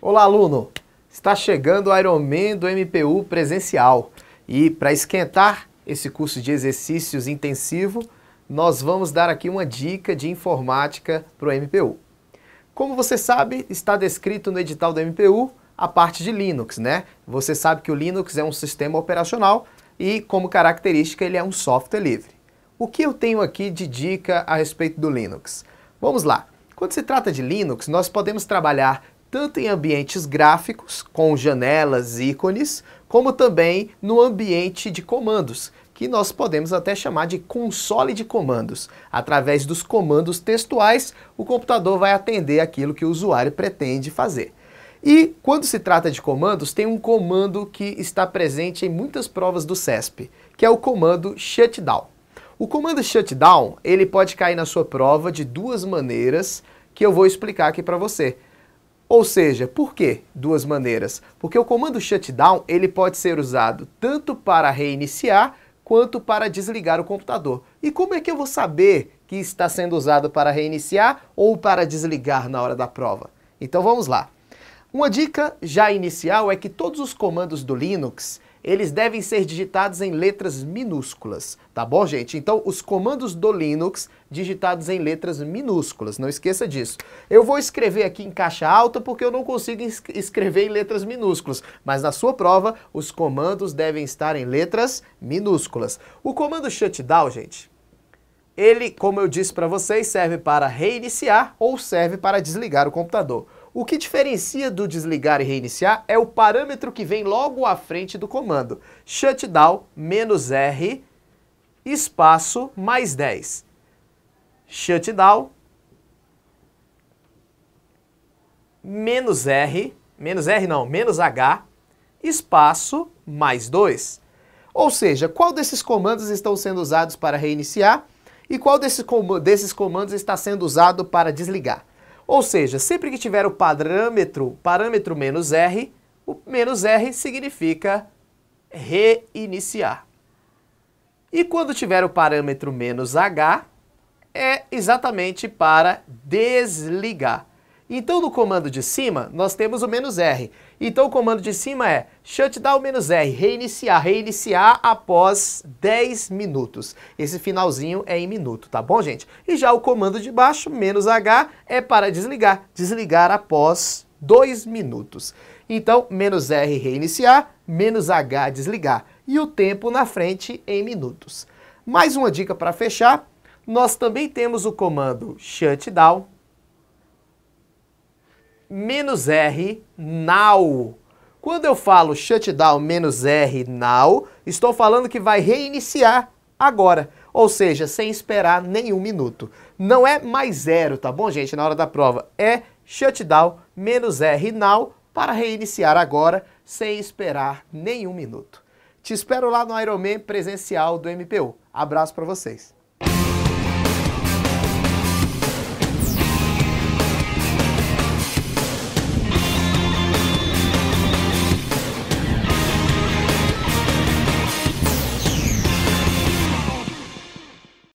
Olá, aluno! Está chegando o Ironman do MPU presencial. E para esquentar esse curso de exercícios intensivo, nós vamos dar aqui uma dica de informática para o MPU. Como você sabe, está descrito no edital do MPU a parte de Linux, né? Você sabe que o Linux é um sistema operacional e, como característica, ele é um software livre. O que eu tenho aqui de dica a respeito do Linux? Vamos lá. Quando se trata de Linux, nós podemos trabalhar tanto em ambientes gráficos, com janelas, ícones, como também no ambiente de comandos, que nós podemos até chamar de console de comandos. Através dos comandos textuais, o computador vai atender aquilo que o usuário pretende fazer. E quando se trata de comandos, tem um comando que está presente em muitas provas do CESP, que é o comando shutdown. O comando shutdown, ele pode cair na sua prova de duas maneiras que eu vou explicar aqui para você. Ou seja, por que duas maneiras? Porque o comando shutdown ele pode ser usado tanto para reiniciar quanto para desligar o computador. E como é que eu vou saber que está sendo usado para reiniciar ou para desligar na hora da prova? Então vamos lá. Uma dica já inicial é que todos os comandos do Linux eles devem ser digitados em letras minúsculas, tá bom, gente? Então, os comandos do Linux digitados em letras minúsculas, não esqueça disso. Eu vou escrever aqui em caixa alta porque eu não consigo escrever em letras minúsculas, mas na sua prova, os comandos devem estar em letras minúsculas. O comando shutdown, gente, ele, como eu disse para vocês, serve para reiniciar ou serve para desligar o computador. O que diferencia do desligar e reiniciar é o parâmetro que vem logo à frente do comando. Shutdown menos R espaço mais 10. Shutdown menos R, menos R não, menos H, espaço mais 2. Ou seja, qual desses comandos estão sendo usados para reiniciar e qual desses comandos está sendo usado para desligar? Ou seja, sempre que tiver o parâmetro, parâmetro menos R, o menos R significa reiniciar. E quando tiver o parâmetro menos H, é exatamente para desligar. Então, no comando de cima, nós temos o menos R. Então, o comando de cima é shutdown menos R, reiniciar, reiniciar após 10 minutos. Esse finalzinho é em minuto, tá bom, gente? E já o comando de baixo, menos H, é para desligar, desligar após 2 minutos. Então, menos R, reiniciar, menos H, desligar. E o tempo na frente em minutos. Mais uma dica para fechar, nós também temos o comando shutdown menos R now. Quando eu falo shutdown menos R now, estou falando que vai reiniciar agora, ou seja, sem esperar nenhum minuto. Não é mais zero, tá bom, gente? Na hora da prova é shutdown menos R now para reiniciar agora, sem esperar nenhum minuto. Te espero lá no Ironman presencial do MPU. Abraço para vocês.